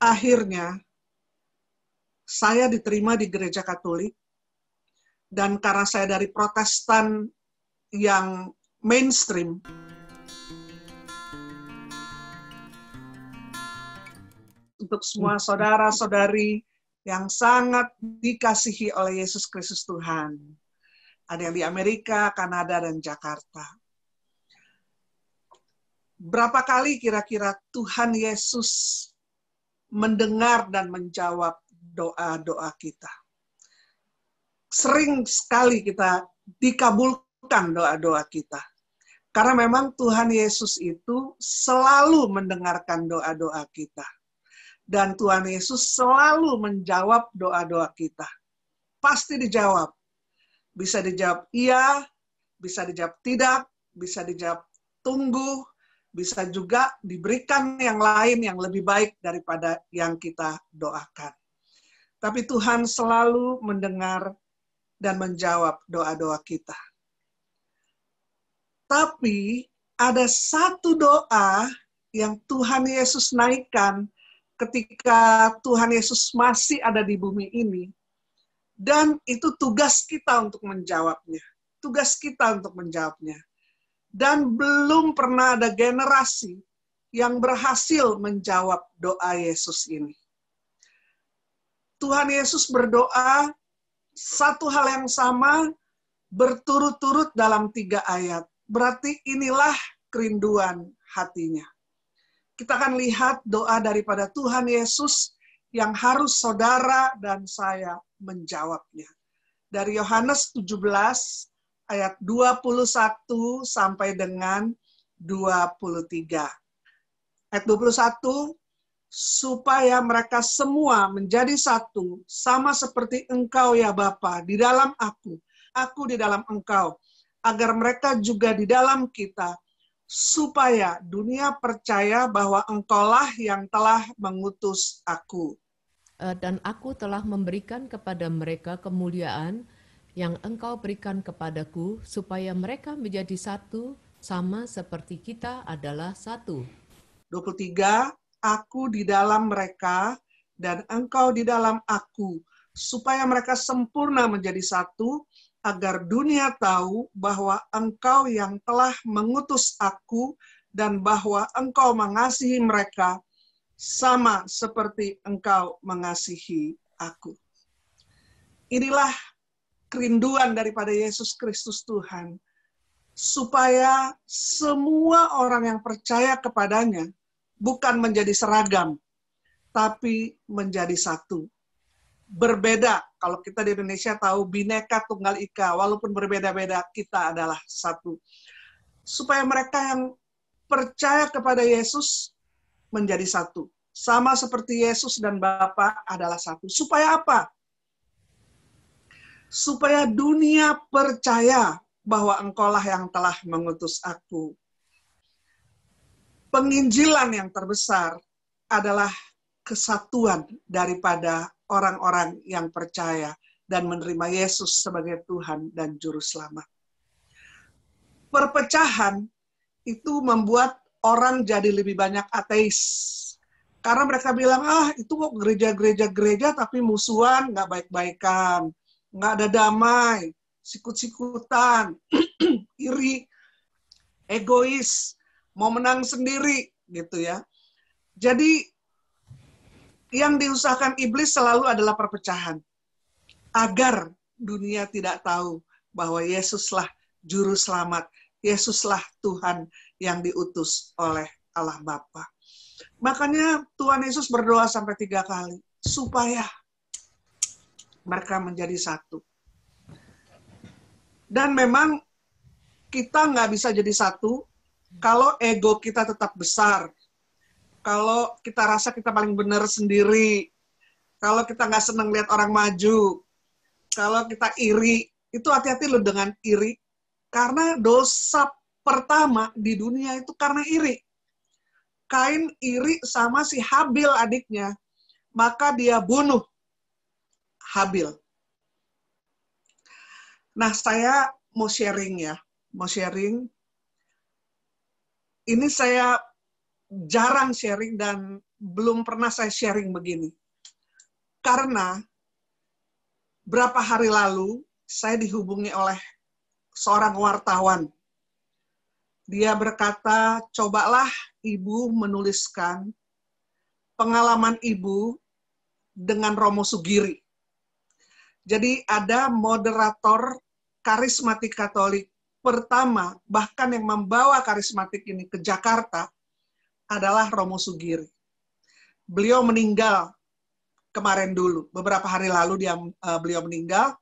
akhirnya saya diterima di gereja Katolik dan karena saya dari Protestan yang mainstream untuk semua saudara-saudari yang sangat dikasihi oleh Yesus Kristus Tuhan. Ada yang di Amerika, Kanada, dan Jakarta. Berapa kali kira-kira Tuhan Yesus mendengar dan menjawab doa-doa kita. Sering sekali kita dikabulkan doa-doa kita. Karena memang Tuhan Yesus itu selalu mendengarkan doa-doa kita. Dan Tuhan Yesus selalu menjawab doa-doa kita. Pasti dijawab. Bisa dijawab iya, bisa dijawab tidak, bisa dijawab tunggu, bisa juga diberikan yang lain yang lebih baik daripada yang kita doakan. Tapi Tuhan selalu mendengar dan menjawab doa-doa kita. Tapi ada satu doa yang Tuhan Yesus naikkan ketika Tuhan Yesus masih ada di bumi ini, dan itu tugas kita untuk menjawabnya. Tugas kita untuk menjawabnya dan belum pernah ada generasi yang berhasil menjawab doa Yesus ini. Tuhan Yesus berdoa satu hal yang sama berturut-turut dalam tiga ayat. Berarti inilah kerinduan hatinya. Kita akan lihat doa daripada Tuhan Yesus yang harus saudara dan saya menjawabnya. Dari Yohanes 17 ayat 21 sampai dengan 23. Ayat 21, supaya mereka semua menjadi satu, sama seperti engkau ya Bapa di dalam aku, aku di dalam engkau, agar mereka juga di dalam kita, supaya dunia percaya bahwa engkaulah yang telah mengutus aku. Eh, dan aku telah memberikan kepada mereka kemuliaan, yang engkau berikan kepadaku supaya mereka menjadi satu sama seperti kita adalah satu. 23 Aku di dalam mereka dan engkau di dalam aku supaya mereka sempurna menjadi satu agar dunia tahu bahwa engkau yang telah mengutus aku dan bahwa engkau mengasihi mereka sama seperti engkau mengasihi aku. Inilah kerinduan daripada Yesus Kristus Tuhan supaya semua orang yang percaya kepadanya bukan menjadi seragam tapi menjadi satu. Berbeda, kalau kita di Indonesia tahu bineka tunggal ika, walaupun berbeda-beda kita adalah satu. Supaya mereka yang percaya kepada Yesus menjadi satu. Sama seperti Yesus dan Bapa adalah satu. Supaya apa? supaya dunia percaya bahwa engkaulah yang telah mengutus aku. Penginjilan yang terbesar adalah kesatuan daripada orang-orang yang percaya dan menerima Yesus sebagai Tuhan dan Juru Selamat. Perpecahan itu membuat orang jadi lebih banyak ateis. Karena mereka bilang, ah itu kok gereja-gereja-gereja tapi musuhan, nggak baik-baikan nggak ada damai, sikut-sikutan, iri, egois, mau menang sendiri gitu ya. Jadi yang diusahakan iblis selalu adalah perpecahan agar dunia tidak tahu bahwa Yesuslah juru selamat, Yesuslah Tuhan yang diutus oleh Allah Bapa. Makanya Tuhan Yesus berdoa sampai tiga kali supaya mereka menjadi satu. Dan memang kita nggak bisa jadi satu kalau ego kita tetap besar, kalau kita rasa kita paling benar sendiri, kalau kita nggak senang lihat orang maju, kalau kita iri, itu hati-hati loh dengan iri, karena dosa pertama di dunia itu karena iri. Kain iri sama si Habil adiknya, maka dia bunuh Habil. Nah, saya mau sharing ya, mau sharing. Ini saya jarang sharing dan belum pernah saya sharing begini. Karena berapa hari lalu saya dihubungi oleh seorang wartawan. Dia berkata, cobalah ibu menuliskan pengalaman ibu dengan Romo Sugiri. Jadi ada moderator karismatik Katolik pertama, bahkan yang membawa karismatik ini ke Jakarta adalah Romo Sugiri. Beliau meninggal kemarin dulu, beberapa hari lalu dia eh, beliau meninggal.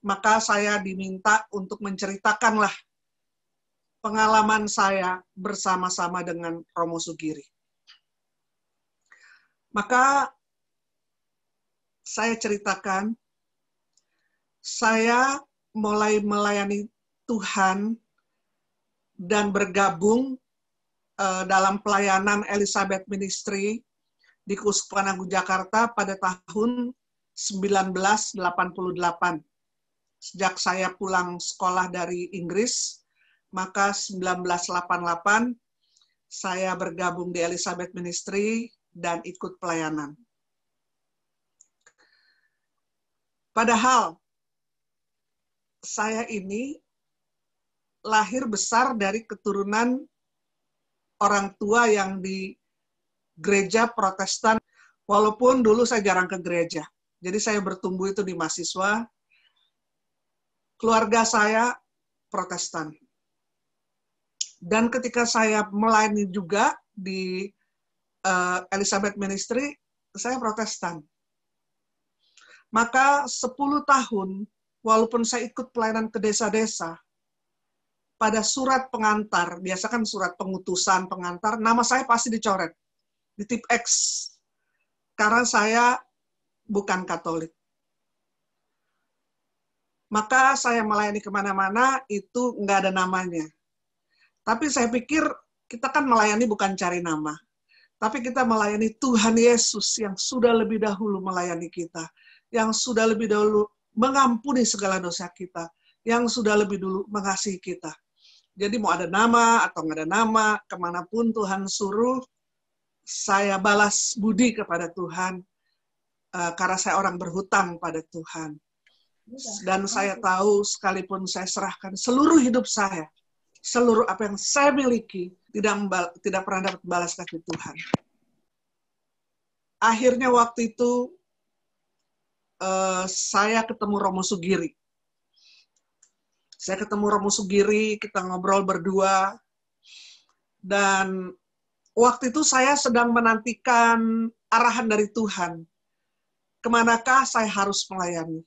Maka saya diminta untuk menceritakanlah pengalaman saya bersama-sama dengan Romo Sugiri. Maka saya ceritakan saya mulai melayani Tuhan dan bergabung uh, dalam pelayanan Elizabeth Ministry di Kuskupan Agung Jakarta pada tahun 1988. Sejak saya pulang sekolah dari Inggris, maka 1988 saya bergabung di Elizabeth Ministry dan ikut pelayanan. Padahal saya ini lahir besar dari keturunan orang tua yang di gereja Protestan, walaupun dulu saya jarang ke gereja. Jadi saya bertumbuh itu di mahasiswa. Keluarga saya Protestan. Dan ketika saya melayani juga di uh, Elizabeth Ministry, saya Protestan. Maka 10 tahun walaupun saya ikut pelayanan ke desa-desa, pada surat pengantar, biasa kan surat pengutusan pengantar, nama saya pasti dicoret di tip X karena saya bukan Katolik. Maka saya melayani kemana-mana itu nggak ada namanya. Tapi saya pikir kita kan melayani bukan cari nama, tapi kita melayani Tuhan Yesus yang sudah lebih dahulu melayani kita, yang sudah lebih dahulu mengampuni segala dosa kita yang sudah lebih dulu mengasihi kita. Jadi mau ada nama atau nggak ada nama, kemanapun Tuhan suruh, saya balas budi kepada Tuhan uh, karena saya orang berhutang pada Tuhan. Dan saya tahu sekalipun saya serahkan seluruh hidup saya, seluruh apa yang saya miliki, tidak tidak pernah dapat balas kaki Tuhan. Akhirnya waktu itu Eh, saya ketemu Romo Sugiri. Saya ketemu Romo Sugiri, kita ngobrol berdua. Dan waktu itu saya sedang menantikan arahan dari Tuhan. Kemanakah saya harus melayani?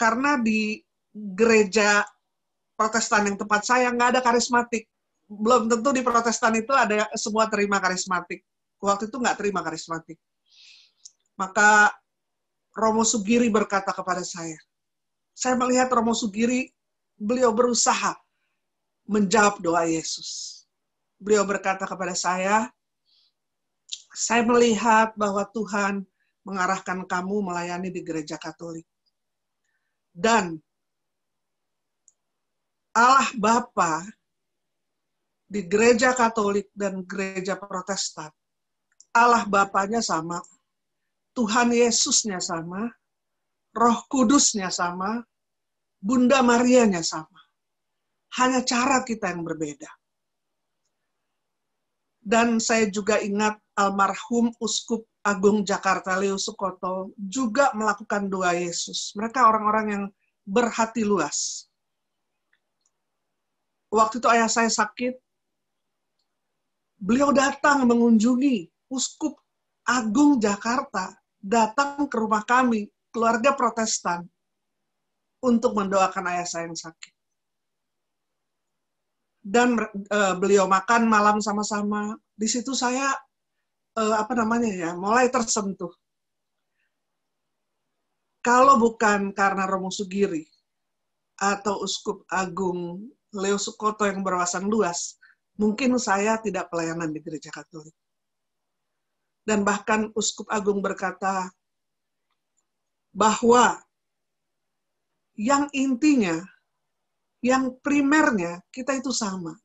Karena di gereja protestan yang tempat saya nggak ada karismatik. Belum tentu di protestan itu ada semua terima karismatik. Waktu itu nggak terima karismatik. Maka Romo Sugiri berkata kepada saya. Saya melihat Romo Sugiri, beliau berusaha menjawab doa Yesus. Beliau berkata kepada saya, saya melihat bahwa Tuhan mengarahkan kamu melayani di gereja Katolik. Dan Allah Bapa di gereja Katolik dan gereja Protestan, Allah Bapaknya sama, Tuhan Yesusnya sama, Roh Kudusnya sama, Bunda Marianya sama. Hanya cara kita yang berbeda. Dan saya juga ingat almarhum Uskup Agung Jakarta Leo Sukoto juga melakukan doa Yesus. Mereka orang-orang yang berhati luas. Waktu itu ayah saya sakit, beliau datang mengunjungi Uskup Agung Jakarta datang ke rumah kami, keluarga Protestan, untuk mendoakan ayah saya yang sakit. Dan e, beliau makan malam sama-sama. Di situ saya e, apa namanya ya, mulai tersentuh. Kalau bukan karena Romo Sugiri atau Uskup Agung Leo Sukoto yang berwawasan luas, mungkin saya tidak pelayanan di gereja Katolik. Dan bahkan Uskup Agung berkata bahwa yang intinya, yang primernya kita itu sama.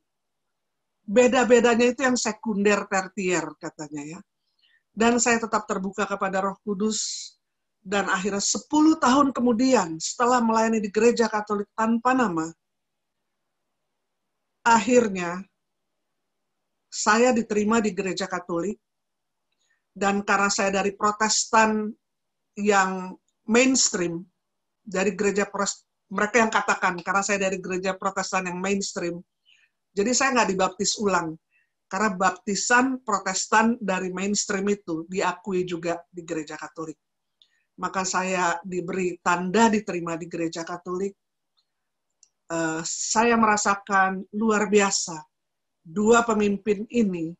Beda-bedanya itu yang sekunder tertier katanya ya. Dan saya tetap terbuka kepada Roh Kudus dan akhirnya 10 tahun kemudian setelah melayani di gereja Katolik tanpa nama, akhirnya saya diterima di gereja Katolik dan karena saya dari Protestan yang mainstream dari gereja mereka yang katakan karena saya dari gereja Protestan yang mainstream jadi saya nggak dibaptis ulang karena baptisan Protestan dari mainstream itu diakui juga di gereja Katolik. Maka saya diberi tanda diterima di gereja Katolik. Eh, saya merasakan luar biasa dua pemimpin ini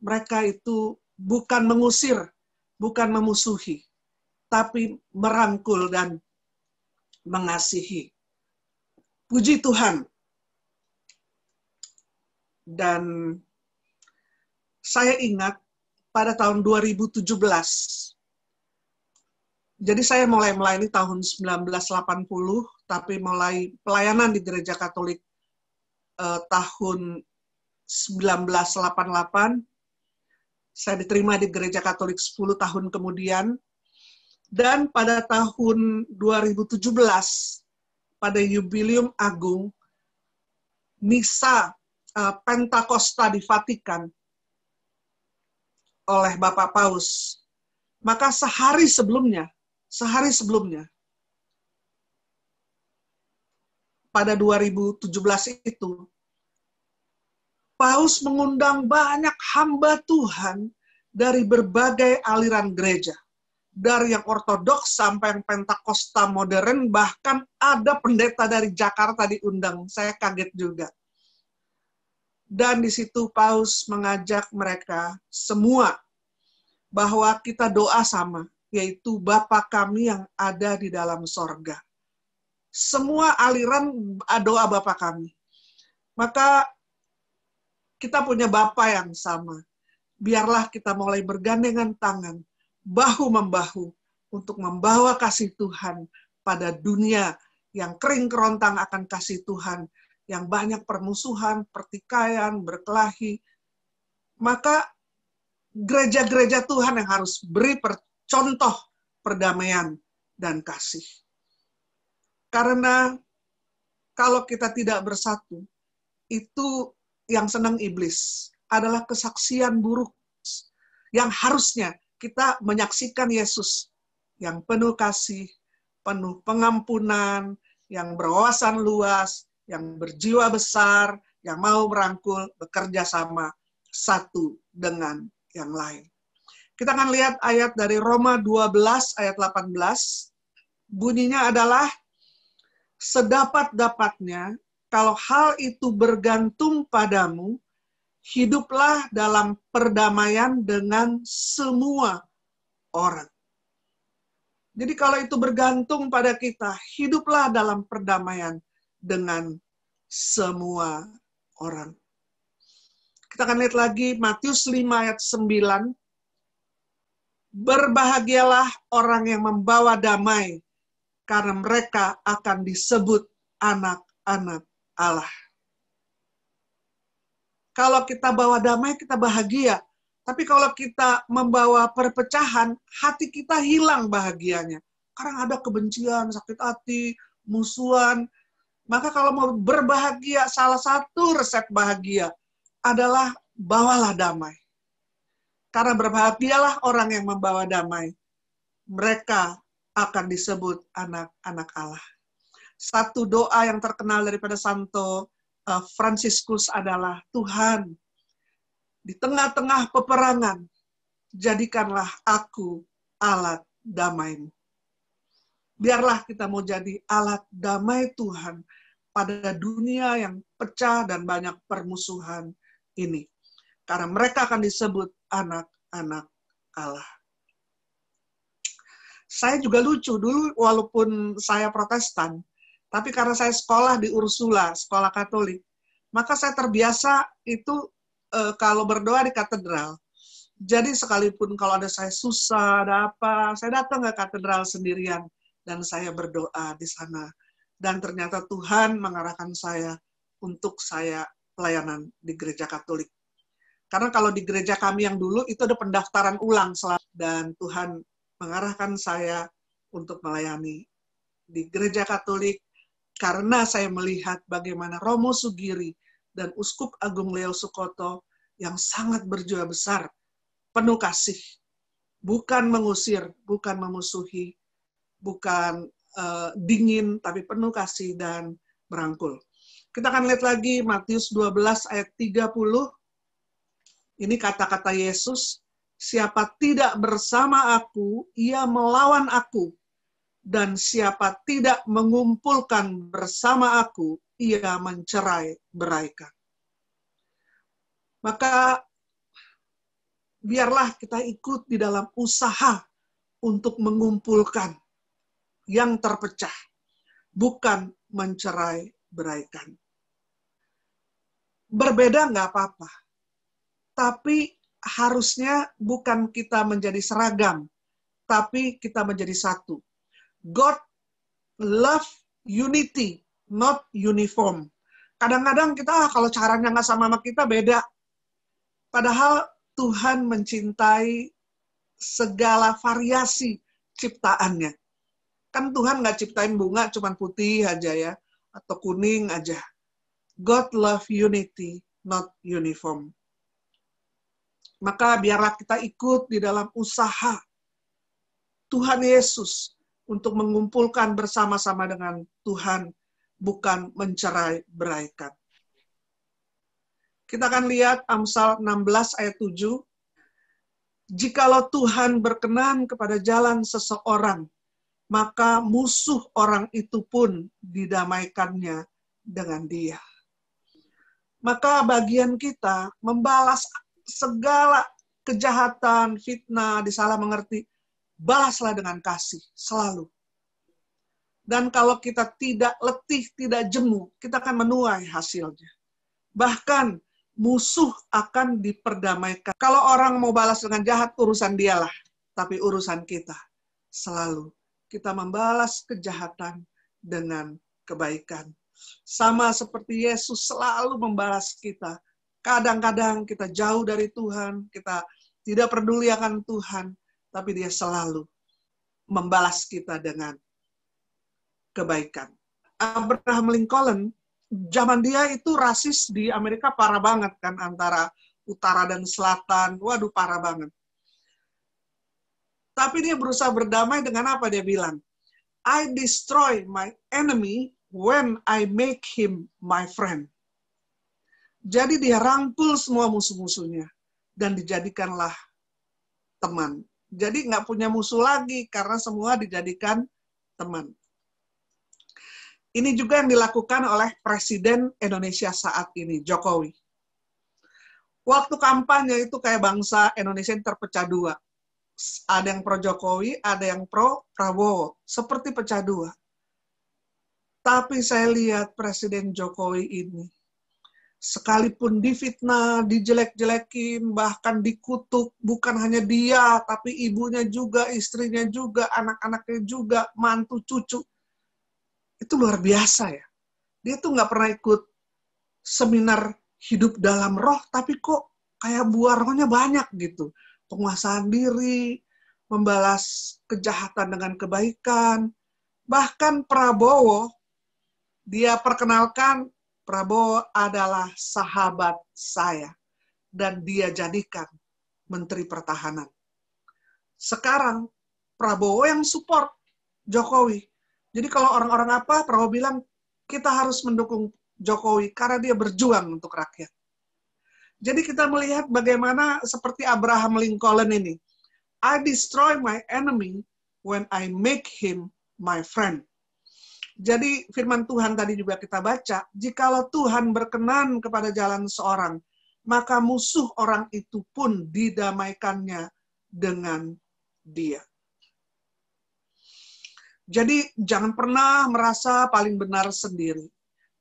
mereka itu bukan mengusir, bukan memusuhi, tapi merangkul dan mengasihi. Puji Tuhan. Dan saya ingat pada tahun 2017, jadi saya mulai melayani tahun 1980, tapi mulai pelayanan di gereja Katolik eh, tahun 1988 saya diterima di Gereja Katolik 10 tahun kemudian. Dan pada tahun 2017, pada Yubilium Agung, Misa eh, Pentakosta di Vatikan oleh Bapak Paus. Maka sehari sebelumnya, sehari sebelumnya, pada 2017 itu, Paus mengundang banyak hamba Tuhan dari berbagai aliran gereja. Dari yang ortodoks sampai yang pentakosta modern, bahkan ada pendeta dari Jakarta diundang. Saya kaget juga. Dan di situ Paus mengajak mereka semua bahwa kita doa sama, yaitu Bapa kami yang ada di dalam sorga. Semua aliran doa Bapa kami. Maka kita punya Bapa yang sama. Biarlah kita mulai bergandengan tangan, bahu-membahu, untuk membawa kasih Tuhan pada dunia yang kering kerontang akan kasih Tuhan, yang banyak permusuhan, pertikaian, berkelahi. Maka gereja-gereja Tuhan yang harus beri per, contoh perdamaian dan kasih. Karena kalau kita tidak bersatu, itu yang senang iblis adalah kesaksian buruk yang harusnya kita menyaksikan Yesus yang penuh kasih, penuh pengampunan, yang berwawasan luas, yang berjiwa besar, yang mau merangkul, bekerja sama satu dengan yang lain. Kita akan lihat ayat dari Roma 12 ayat 18. Bunyinya adalah sedapat-dapatnya kalau hal itu bergantung padamu, hiduplah dalam perdamaian dengan semua orang. Jadi kalau itu bergantung pada kita, hiduplah dalam perdamaian dengan semua orang. Kita akan lihat lagi Matius 5 ayat 9. Berbahagialah orang yang membawa damai, karena mereka akan disebut anak-anak Allah. Kalau kita bawa damai, kita bahagia. Tapi kalau kita membawa perpecahan, hati kita hilang bahagianya. Karena ada kebencian, sakit hati, musuhan. Maka kalau mau berbahagia, salah satu resep bahagia adalah bawalah damai. Karena berbahagialah orang yang membawa damai. Mereka akan disebut anak-anak Allah satu doa yang terkenal daripada Santo eh, Franciscus adalah Tuhan di tengah-tengah peperangan jadikanlah aku alat damaimu. Biarlah kita mau jadi alat damai Tuhan pada dunia yang pecah dan banyak permusuhan ini. Karena mereka akan disebut anak-anak Allah. Saya juga lucu dulu walaupun saya protestan, tapi karena saya sekolah di Ursula, sekolah Katolik, maka saya terbiasa itu e, kalau berdoa di katedral. Jadi sekalipun kalau ada saya susah, ada apa, saya datang ke katedral sendirian dan saya berdoa di sana. Dan ternyata Tuhan mengarahkan saya untuk saya pelayanan di gereja Katolik. Karena kalau di gereja kami yang dulu itu ada pendaftaran ulang dan Tuhan mengarahkan saya untuk melayani di gereja Katolik karena saya melihat bagaimana Romo Sugiri dan Uskup Agung Leo Sukoto yang sangat berjuang besar, penuh kasih, bukan mengusir, bukan memusuhi, bukan uh, dingin, tapi penuh kasih dan merangkul. Kita akan lihat lagi Matius 12 ayat 30. Ini kata-kata Yesus, siapa tidak bersama aku, ia melawan aku dan siapa tidak mengumpulkan bersama aku, ia mencerai beraikan. Maka biarlah kita ikut di dalam usaha untuk mengumpulkan yang terpecah, bukan mencerai beraikan. Berbeda nggak apa-apa, tapi harusnya bukan kita menjadi seragam, tapi kita menjadi satu God love unity, not uniform. Kadang-kadang kita kalau caranya nggak sama sama kita beda. Padahal Tuhan mencintai segala variasi ciptaannya. Kan Tuhan nggak ciptain bunga cuma putih aja ya, atau kuning aja. God love unity, not uniform. Maka biarlah kita ikut di dalam usaha Tuhan Yesus untuk mengumpulkan bersama-sama dengan Tuhan, bukan mencerai beraikan. Kita akan lihat Amsal 16 ayat 7. Jikalau Tuhan berkenan kepada jalan seseorang, maka musuh orang itu pun didamaikannya dengan dia. Maka bagian kita membalas segala kejahatan, fitnah, disalah mengerti balaslah dengan kasih selalu. Dan kalau kita tidak letih, tidak jemu, kita akan menuai hasilnya. Bahkan musuh akan diperdamaikan. Kalau orang mau balas dengan jahat, urusan dialah. Tapi urusan kita selalu. Kita membalas kejahatan dengan kebaikan. Sama seperti Yesus selalu membalas kita. Kadang-kadang kita jauh dari Tuhan, kita tidak peduli akan Tuhan, tapi dia selalu membalas kita dengan kebaikan. Abraham Lincoln, zaman dia itu rasis di Amerika parah banget kan antara utara dan selatan. Waduh parah banget. Tapi dia berusaha berdamai dengan apa dia bilang? I destroy my enemy when I make him my friend. Jadi dia rangkul semua musuh-musuhnya dan dijadikanlah teman. Jadi nggak punya musuh lagi karena semua dijadikan teman. Ini juga yang dilakukan oleh Presiden Indonesia saat ini, Jokowi. Waktu kampanye itu kayak bangsa Indonesia yang terpecah dua. Ada yang pro Jokowi, ada yang pro Prabowo. Seperti pecah dua. Tapi saya lihat Presiden Jokowi ini sekalipun difitnah, dijelek-jelekin, bahkan dikutuk, bukan hanya dia, tapi ibunya juga, istrinya juga, anak-anaknya juga, mantu, cucu. Itu luar biasa ya. Dia tuh nggak pernah ikut seminar hidup dalam roh, tapi kok kayak buah rohnya banyak gitu. Penguasaan diri, membalas kejahatan dengan kebaikan. Bahkan Prabowo, dia perkenalkan Prabowo adalah sahabat saya dan dia jadikan Menteri Pertahanan. Sekarang Prabowo yang support Jokowi. Jadi kalau orang-orang apa, Prabowo bilang kita harus mendukung Jokowi karena dia berjuang untuk rakyat. Jadi kita melihat bagaimana seperti Abraham Lincoln ini. I destroy my enemy when I make him my friend. Jadi firman Tuhan tadi juga kita baca, jikalau Tuhan berkenan kepada jalan seorang, maka musuh orang itu pun didamaikannya dengan dia. Jadi jangan pernah merasa paling benar sendiri.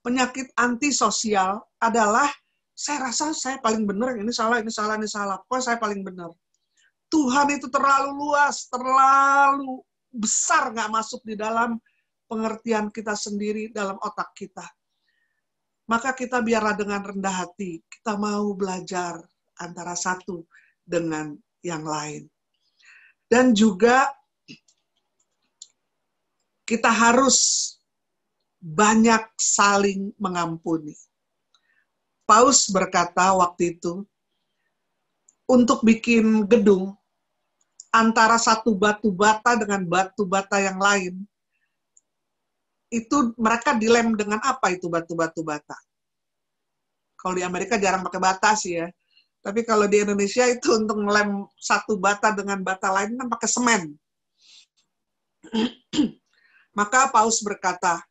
Penyakit antisosial adalah saya rasa saya paling benar, ini salah, ini salah, ini salah. Kok saya paling benar. Tuhan itu terlalu luas, terlalu besar nggak masuk di dalam pengertian kita sendiri dalam otak kita. Maka kita biarlah dengan rendah hati, kita mau belajar antara satu dengan yang lain. Dan juga kita harus banyak saling mengampuni. Paus berkata waktu itu, untuk bikin gedung antara satu batu bata dengan batu bata yang lain, itu mereka dilem dengan apa itu batu-batu bata? Kalau di Amerika jarang pakai bata sih ya. Tapi kalau di Indonesia itu untuk ngelem satu bata dengan bata lain kan pakai semen. Maka Paus berkata,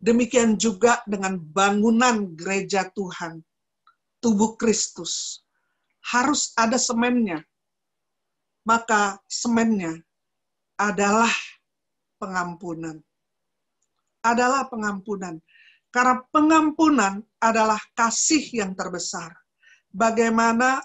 demikian juga dengan bangunan gereja Tuhan, tubuh Kristus. Harus ada semennya. Maka semennya adalah pengampunan adalah pengampunan. Karena pengampunan adalah kasih yang terbesar. Bagaimana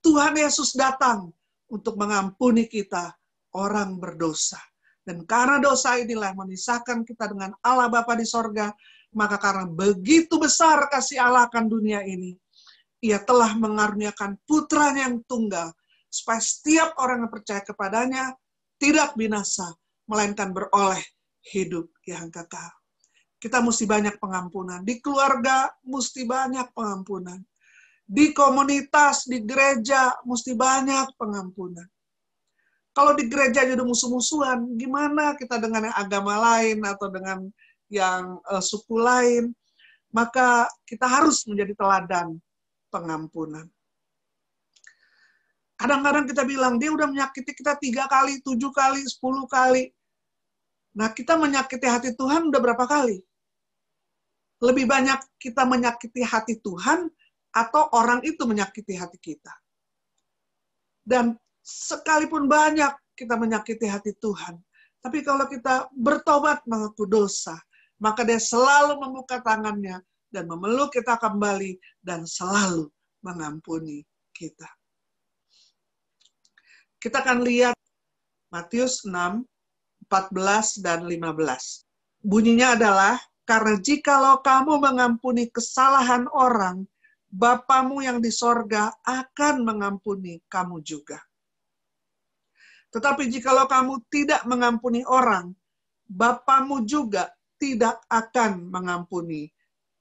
Tuhan Yesus datang untuk mengampuni kita, orang berdosa. Dan karena dosa inilah yang memisahkan kita dengan Allah Bapa di sorga, maka karena begitu besar kasih Allah akan dunia ini, ia telah mengaruniakan putranya yang tunggal, supaya setiap orang yang percaya kepadanya tidak binasa, melainkan beroleh hidup yang kekal. Kita mesti banyak pengampunan. Di keluarga mesti banyak pengampunan. Di komunitas, di gereja mesti banyak pengampunan. Kalau di gereja jadi musuh-musuhan, gimana kita dengan yang agama lain atau dengan yang uh, suku lain? Maka kita harus menjadi teladan pengampunan. Kadang-kadang kita bilang, dia udah menyakiti kita tiga kali, tujuh kali, sepuluh kali. Nah, kita menyakiti hati Tuhan udah berapa kali? Lebih banyak kita menyakiti hati Tuhan atau orang itu menyakiti hati kita. Dan sekalipun banyak kita menyakiti hati Tuhan, tapi kalau kita bertobat mengaku dosa, maka dia selalu membuka tangannya dan memeluk kita kembali dan selalu mengampuni kita. Kita akan lihat Matius 6 14 dan 15. Bunyinya adalah, karena jikalau kamu mengampuni kesalahan orang, Bapamu yang di sorga akan mengampuni kamu juga. Tetapi jikalau kamu tidak mengampuni orang, Bapamu juga tidak akan mengampuni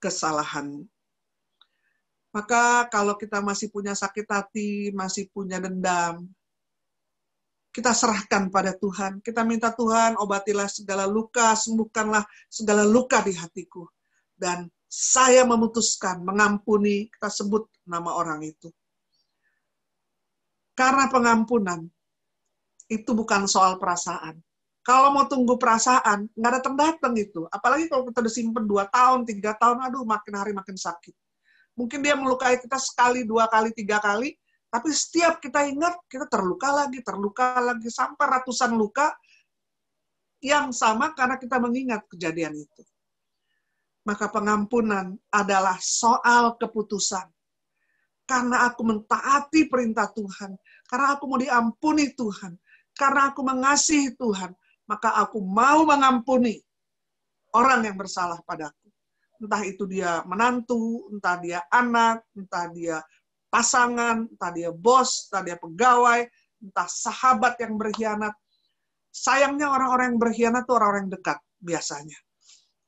kesalahan Maka kalau kita masih punya sakit hati, masih punya dendam, kita serahkan pada Tuhan. Kita minta Tuhan obatilah segala luka, sembuhkanlah segala luka di hatiku. Dan saya memutuskan mengampuni, kita sebut nama orang itu. Karena pengampunan itu bukan soal perasaan. Kalau mau tunggu perasaan, nggak datang-datang itu. Apalagi kalau kita udah simpen 2 tahun, tiga tahun, aduh makin hari makin sakit. Mungkin dia melukai kita sekali, dua kali, tiga kali, tapi setiap kita ingat, kita terluka lagi, terluka lagi, sampai ratusan luka yang sama karena kita mengingat kejadian itu. Maka pengampunan adalah soal keputusan. Karena aku mentaati perintah Tuhan, karena aku mau diampuni Tuhan, karena aku mengasihi Tuhan, maka aku mau mengampuni orang yang bersalah padaku. Entah itu dia menantu, entah dia anak, entah dia pasangan, entah dia bos, entah dia pegawai, entah sahabat yang berkhianat. Sayangnya orang-orang yang berkhianat itu orang-orang yang dekat biasanya.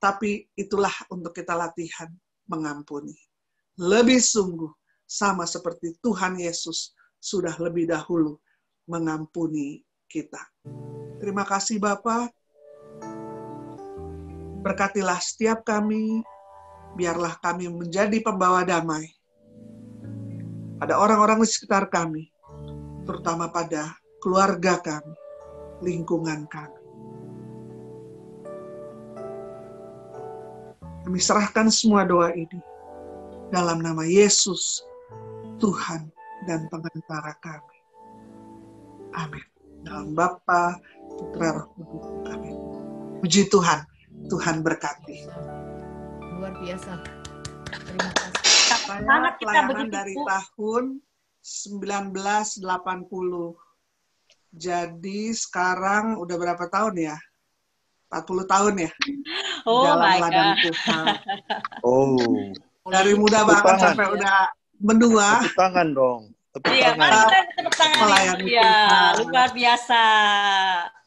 Tapi itulah untuk kita latihan mengampuni. Lebih sungguh sama seperti Tuhan Yesus sudah lebih dahulu mengampuni kita. Terima kasih Bapak. Berkatilah setiap kami, biarlah kami menjadi pembawa damai pada orang-orang di sekitar kami, terutama pada keluarga kami, lingkungan kami. Kami serahkan semua doa ini dalam nama Yesus, Tuhan dan pengantara kami. Amin. Dalam Bapa, Putra Roh Kudus. Amin. Puji Tuhan, Tuhan berkati. Luar biasa. Terima kasih karena pelayanan dari tahun 1980. Jadi sekarang udah berapa tahun ya? 40 tahun ya? Oh dalam my God. Tuhan. Oh. Dari muda banget tangan. sampai udah mendua. Tepuk tangan dong. Tepuk iya, kan tangan. kita tepuk tangan. ya, luar biasa.